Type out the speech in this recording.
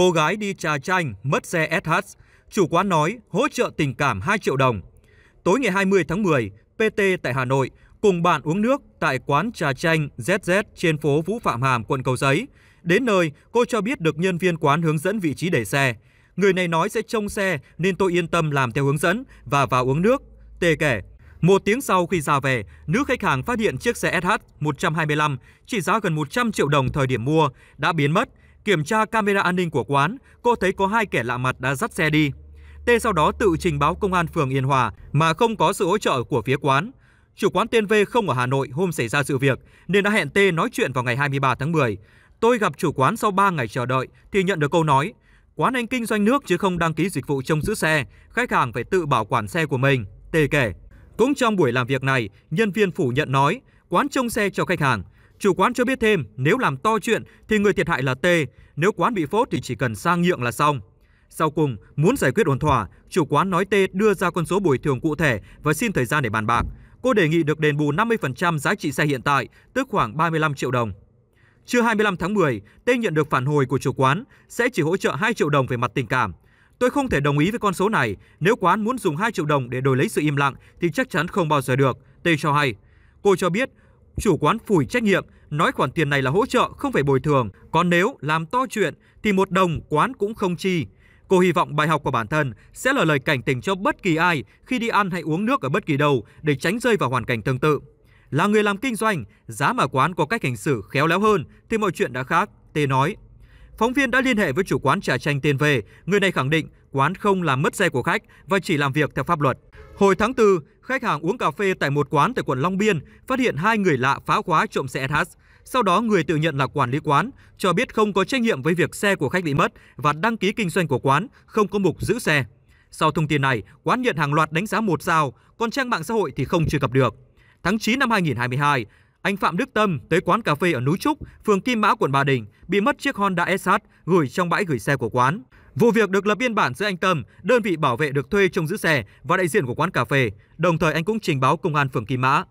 Cô gái đi trà chanh, mất xe SH. Chủ quán nói hỗ trợ tình cảm 2 triệu đồng. Tối ngày 20 tháng 10, PT tại Hà Nội cùng bạn uống nước tại quán trà chanh ZZ trên phố Vũ Phạm Hàm, quận Cầu Giấy. Đến nơi, cô cho biết được nhân viên quán hướng dẫn vị trí để xe. Người này nói sẽ trông xe nên tôi yên tâm làm theo hướng dẫn và vào uống nước. Tê kể, một tiếng sau khi ra về, nữ khách hàng phát hiện chiếc xe SH 125 trị giá gần 100 triệu đồng thời điểm mua đã biến mất Kiểm tra camera an ninh của quán, cô thấy có hai kẻ lạ mặt đã dắt xe đi. T sau đó tự trình báo công an phường Yên Hòa mà không có sự hỗ trợ của phía quán. Chủ quán tên V không ở Hà Nội hôm xảy ra sự việc nên đã hẹn T nói chuyện vào ngày 23 tháng 10. Tôi gặp chủ quán sau 3 ngày chờ đợi thì nhận được câu nói Quán anh kinh doanh nước chứ không đăng ký dịch vụ trông giữ xe, khách hàng phải tự bảo quản xe của mình. T kể. Cũng trong buổi làm việc này, nhân viên phủ nhận nói quán trông xe cho khách hàng. Chủ quán cho biết thêm, nếu làm to chuyện thì người thiệt hại là T, nếu quán bị phốt thì chỉ cần sang nhượng là xong. Sau cùng, muốn giải quyết ổn thỏa, chủ quán nói T đưa ra con số bồi thường cụ thể và xin thời gian để bàn bạc. Cô đề nghị được đền bù 50% giá trị xe hiện tại, tức khoảng 35 triệu đồng. Trưa 25 tháng 10, T nhận được phản hồi của chủ quán sẽ chỉ hỗ trợ 2 triệu đồng về mặt tình cảm. Tôi không thể đồng ý với con số này, nếu quán muốn dùng 2 triệu đồng để đổi lấy sự im lặng thì chắc chắn không bao giờ được, T cho hay. Cô cho biết chủ quán phủi trách nhiệm, nói khoản tiền này là hỗ trợ, không phải bồi thường. Còn nếu làm to chuyện thì một đồng quán cũng không chi. Cô hy vọng bài học của bản thân sẽ là lời cảnh tỉnh cho bất kỳ ai khi đi ăn hay uống nước ở bất kỳ đâu để tránh rơi vào hoàn cảnh tương tự. Là người làm kinh doanh, giá mà quán có cách hành xử khéo léo hơn thì mọi chuyện đã khác, Tê nói. Phóng viên đã liên hệ với chủ quán trả tranh tiền về, người này khẳng định quán không làm mất xe của khách và chỉ làm việc theo pháp luật. Hồi tháng 4, Khách hàng uống cà phê tại một quán tại quận Long Biên phát hiện hai người lạ phá khóa trộm xe SH. Sau đó người tự nhận là quản lý quán, cho biết không có trách nhiệm với việc xe của khách bị mất và đăng ký kinh doanh của quán, không có mục giữ xe. Sau thông tin này, quán nhận hàng loạt đánh giá một sao, còn trang mạng xã hội thì không truy cập được. Tháng 9 năm 2022, anh Phạm Đức Tâm tới quán cà phê ở Núi Trúc, phường Kim Mã, quận Ba Đình, bị mất chiếc Honda Esat gửi trong bãi gửi xe của quán. Vụ việc được lập biên bản giữa anh Tâm, đơn vị bảo vệ được thuê trông giữ xe và đại diện của quán cà phê. Đồng thời anh cũng trình báo công an phường Kim Mã.